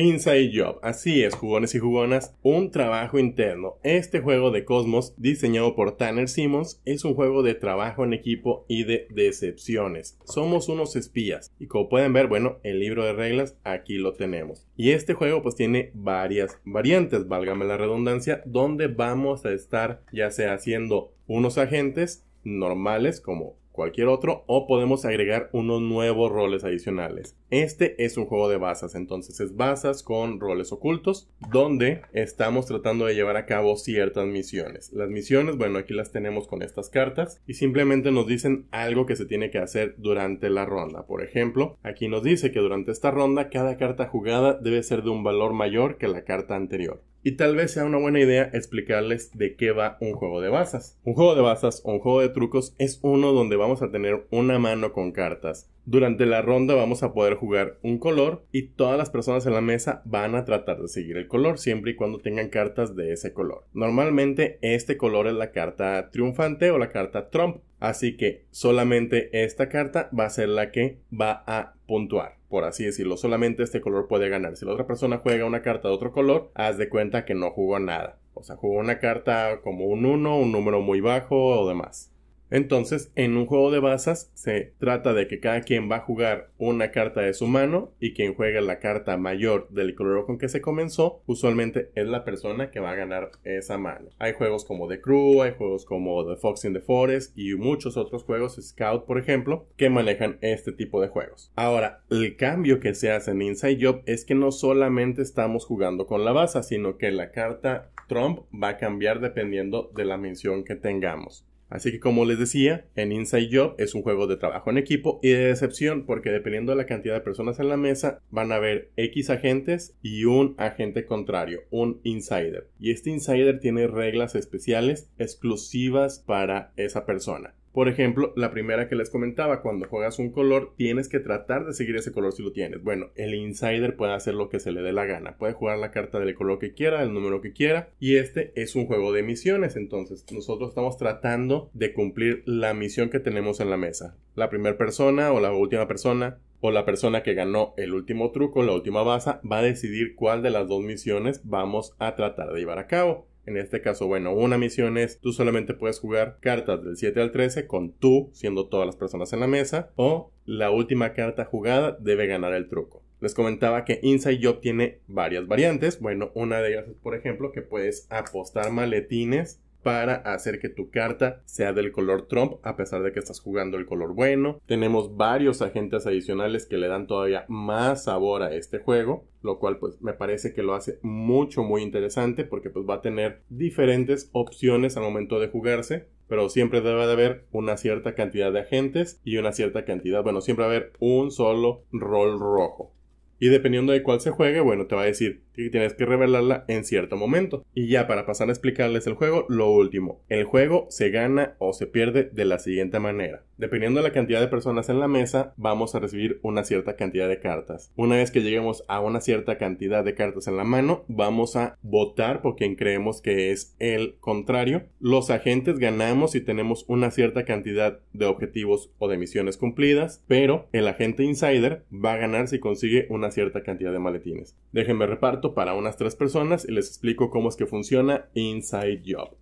Inside Job, así es, jugones y jugonas, un trabajo interno. Este juego de Cosmos, diseñado por Tanner Simmons, es un juego de trabajo en equipo y de decepciones. Somos unos espías y como pueden ver, bueno, el libro de reglas aquí lo tenemos. Y este juego pues tiene varias variantes, válgame la redundancia, donde vamos a estar ya sea haciendo unos agentes normales como cualquier otro o podemos agregar unos nuevos roles adicionales. Este es un juego de basas, entonces es basas con roles ocultos donde estamos tratando de llevar a cabo ciertas misiones. Las misiones, bueno, aquí las tenemos con estas cartas y simplemente nos dicen algo que se tiene que hacer durante la ronda. Por ejemplo, aquí nos dice que durante esta ronda cada carta jugada debe ser de un valor mayor que la carta anterior y tal vez sea una buena idea explicarles de qué va un juego de bazas. Un juego de bazas o un juego de trucos es uno donde vamos a tener una mano con cartas. Durante la ronda vamos a poder jugar un color y todas las personas en la mesa van a tratar de seguir el color siempre y cuando tengan cartas de ese color. Normalmente este color es la carta triunfante o la carta Trump Así que solamente esta carta va a ser la que va a puntuar, por así decirlo. Solamente este color puede ganar. Si la otra persona juega una carta de otro color, haz de cuenta que no jugó nada. O sea, jugó una carta como un 1, un número muy bajo o demás. Entonces, en un juego de bazas se trata de que cada quien va a jugar una carta de su mano y quien juega la carta mayor del color con que se comenzó, usualmente es la persona que va a ganar esa mano. Hay juegos como The Crew, hay juegos como The Fox in the Forest y muchos otros juegos, Scout por ejemplo, que manejan este tipo de juegos. Ahora, el cambio que se hace en Inside Job es que no solamente estamos jugando con la baza, sino que la carta Trump va a cambiar dependiendo de la mención que tengamos. Así que como les decía, en Inside Job es un juego de trabajo en equipo y de decepción porque dependiendo de la cantidad de personas en la mesa van a haber X agentes y un agente contrario, un insider. Y este insider tiene reglas especiales exclusivas para esa persona. Por ejemplo, la primera que les comentaba, cuando juegas un color, tienes que tratar de seguir ese color si lo tienes. Bueno, el insider puede hacer lo que se le dé la gana, puede jugar la carta del color que quiera, del número que quiera, y este es un juego de misiones, entonces nosotros estamos tratando de cumplir la misión que tenemos en la mesa. La primera persona o la última persona o la persona que ganó el último truco, la última baza, va a decidir cuál de las dos misiones vamos a tratar de llevar a cabo. En este caso, bueno, una misión es tú solamente puedes jugar cartas del 7 al 13 con tú siendo todas las personas en la mesa o la última carta jugada debe ganar el truco. Les comentaba que Inside Job tiene varias variantes. Bueno, una de ellas es, por ejemplo, que puedes apostar maletines para hacer que tu carta sea del color Trump a pesar de que estás jugando el color bueno. Tenemos varios agentes adicionales que le dan todavía más sabor a este juego, lo cual pues me parece que lo hace mucho muy interesante porque pues va a tener diferentes opciones al momento de jugarse pero siempre debe de haber una cierta cantidad de agentes y una cierta cantidad, bueno, siempre va a haber un solo rol rojo. Y dependiendo de cuál se juegue, bueno, te va a decir que tienes que revelarla en cierto momento. Y ya para pasar a explicarles el juego, lo último. El juego se gana o se pierde de la siguiente manera. Dependiendo de la cantidad de personas en la mesa, vamos a recibir una cierta cantidad de cartas. Una vez que lleguemos a una cierta cantidad de cartas en la mano, vamos a votar por quien creemos que es el contrario. Los agentes ganamos si tenemos una cierta cantidad de objetivos o de misiones cumplidas, pero el agente insider va a ganar si consigue una cierta cantidad de maletines. Déjenme reparto para unas tres personas y les explico cómo es que funciona Inside Job.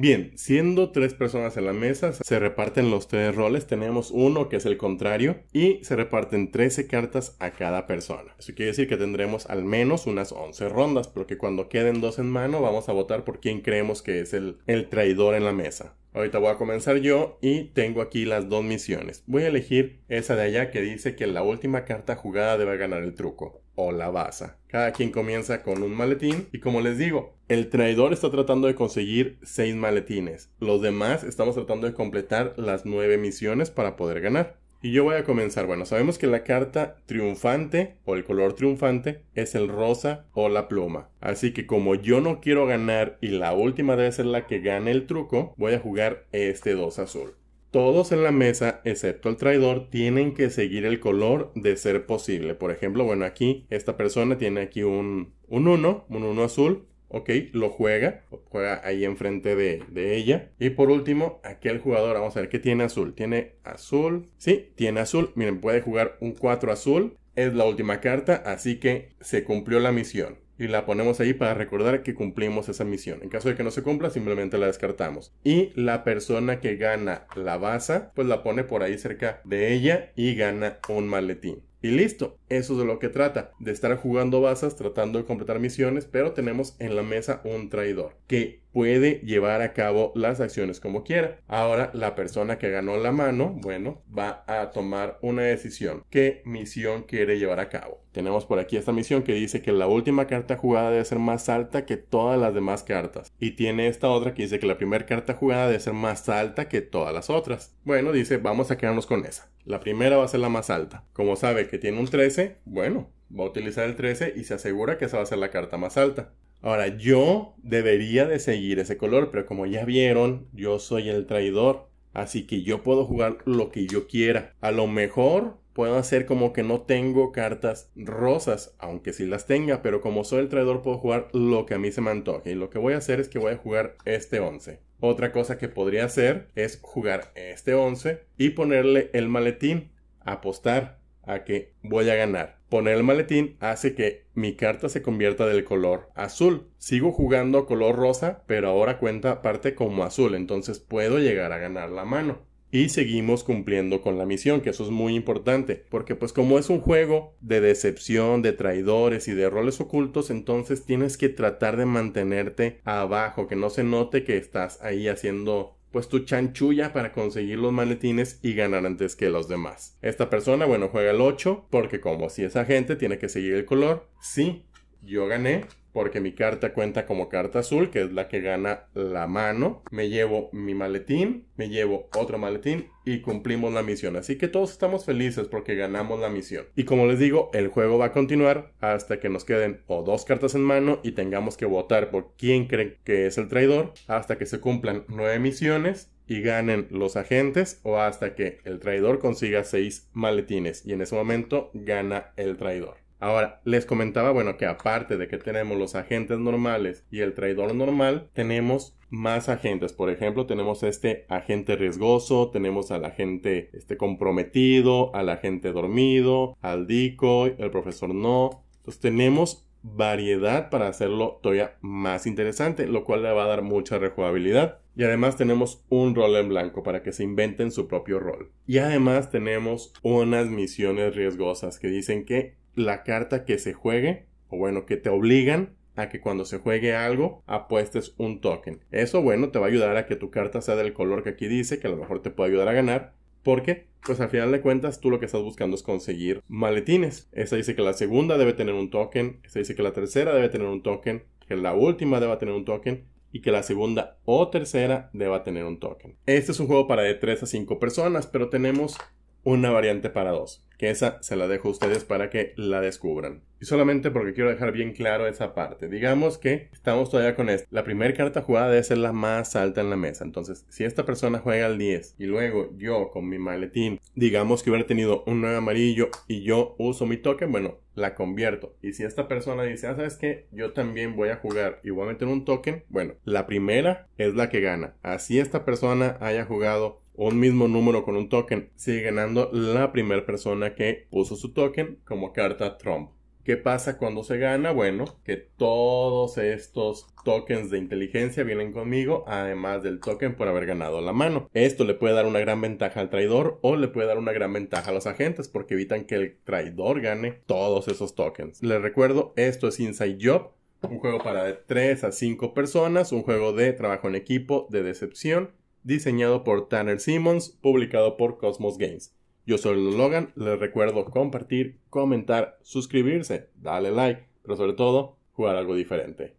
Bien, siendo tres personas en la mesa, se reparten los tres roles. Tenemos uno que es el contrario y se reparten 13 cartas a cada persona. Eso quiere decir que tendremos al menos unas 11 rondas, porque cuando queden dos en mano vamos a votar por quién creemos que es el, el traidor en la mesa. Ahorita voy a comenzar yo y tengo aquí las dos misiones. Voy a elegir esa de allá que dice que la última carta jugada debe ganar el truco o la baza. Cada quien comienza con un maletín y como les digo, el traidor está tratando de conseguir 6 maletines. Los demás estamos tratando de completar las 9 misiones para poder ganar. Y yo voy a comenzar. Bueno, sabemos que la carta triunfante o el color triunfante es el rosa o la pluma. Así que como yo no quiero ganar y la última debe ser la que gane el truco, voy a jugar este 2 azul todos en la mesa, excepto el traidor, tienen que seguir el color de ser posible. Por ejemplo, bueno, aquí esta persona tiene aquí un 1, un, un 1 azul, ok, lo juega, juega ahí enfrente de, de, ella. Y por último, aquel jugador, vamos a ver qué tiene azul. Tiene azul, sí, tiene azul. Miren, puede jugar un 4 azul. Es la última carta, así que se cumplió la misión y la ponemos ahí para recordar que cumplimos esa misión. En caso de que no se cumpla, simplemente la descartamos. Y la persona que gana la baza, pues la pone por ahí cerca de ella y gana un maletín. Y listo, eso es de lo que trata, de estar jugando basas, tratando de completar misiones, pero tenemos en la mesa un traidor que puede llevar a cabo las acciones como quiera. Ahora la persona que ganó la mano, bueno, va a tomar una decisión. ¿Qué misión quiere llevar a cabo? Tenemos por aquí esta misión que dice que la última carta jugada debe ser más alta que todas las demás cartas. Y tiene esta otra que dice que la primera carta jugada debe ser más alta que todas las otras. Bueno, dice, vamos a quedarnos con esa. La primera va a ser la más alta. Como sabe que tiene un 13, bueno, va a utilizar el 13 y se asegura que esa va a ser la carta más alta. Ahora, yo debería de seguir ese color, pero como ya vieron, yo soy el traidor. Así que yo puedo jugar lo que yo quiera. A lo mejor puedo hacer como que no tengo cartas rosas, aunque sí las tenga, pero como soy el traidor puedo jugar lo que a mí se me antoje. Y lo que voy a hacer es que voy a jugar este 11. Otra cosa que podría hacer es jugar este 11 y ponerle el maletín, apostar a que voy a ganar. Poner el maletín hace que mi carta se convierta del color azul. Sigo jugando color rosa, pero ahora cuenta parte como azul, entonces puedo llegar a ganar la mano y seguimos cumpliendo con la misión, que eso es muy importante, porque pues como es un juego de decepción, de traidores y de roles ocultos, entonces tienes que tratar de mantenerte abajo, que no se note que estás ahí haciendo pues tu chanchulla para conseguir los maletines y ganar antes que los demás. Esta persona, bueno, juega el 8 porque como si esa gente tiene que seguir el color, sí, yo gané, porque mi carta cuenta como carta azul, que es la que gana la mano. Me llevo mi maletín, me llevo otro maletín y cumplimos la misión. Así que todos estamos felices porque ganamos la misión. Y como les digo, el juego va a continuar hasta que nos queden o dos cartas en mano y tengamos que votar por quién creen que es el traidor, hasta que se cumplan nueve misiones y ganen los agentes o hasta que el traidor consiga seis maletines y en ese momento gana el traidor. Ahora, les comentaba, bueno, que aparte de que tenemos los agentes normales y el traidor normal, tenemos más agentes. Por ejemplo, tenemos este agente riesgoso, tenemos al agente este comprometido, al agente dormido, al decoy, el profesor no. Entonces tenemos variedad para hacerlo todavía más interesante, lo cual le va a dar mucha rejugabilidad. Y además tenemos un rol en blanco para que se inventen su propio rol. Y además tenemos unas misiones riesgosas que dicen que la carta que se juegue, o bueno, que te obligan a que cuando se juegue algo apuestes un token. Eso, bueno, te va a ayudar a que tu carta sea del color que aquí dice, que a lo mejor te puede ayudar a ganar, porque, pues al final de cuentas, tú lo que estás buscando es conseguir maletines. Esta dice que la segunda debe tener un token, esta dice que la tercera debe tener un token, que la última deba tener un token y que la segunda o tercera deba tener un token. Este es un juego para de 3 a 5 personas, pero tenemos una variante para dos que esa se la dejo a ustedes para que la descubran. Y solamente porque quiero dejar bien claro esa parte. Digamos que estamos todavía con esto. La primera carta jugada debe ser la más alta en la mesa. Entonces, si esta persona juega al 10 y luego yo con mi maletín, digamos que hubiera tenido un 9 amarillo y yo uso mi token, bueno, la convierto. Y si esta persona dice, ah, sabes que yo también voy a jugar y voy a meter un token, bueno, la primera es la que gana. Así esta persona haya jugado un mismo número con un token. Sigue ganando la primera persona que puso su token como carta Trump. ¿Qué pasa cuando se gana? Bueno, que todos estos tokens de inteligencia vienen conmigo, además del token por haber ganado la mano. Esto le puede dar una gran ventaja al traidor o le puede dar una gran ventaja a los agentes porque evitan que el traidor gane todos esos tokens. Les recuerdo, esto es Inside Job, un juego para de 3 a 5 personas, un juego de trabajo en equipo, de decepción diseñado por Tanner Simmons, publicado por Cosmos Games. Yo soy Logan, les recuerdo compartir, comentar, suscribirse, darle like, pero sobre todo jugar algo diferente.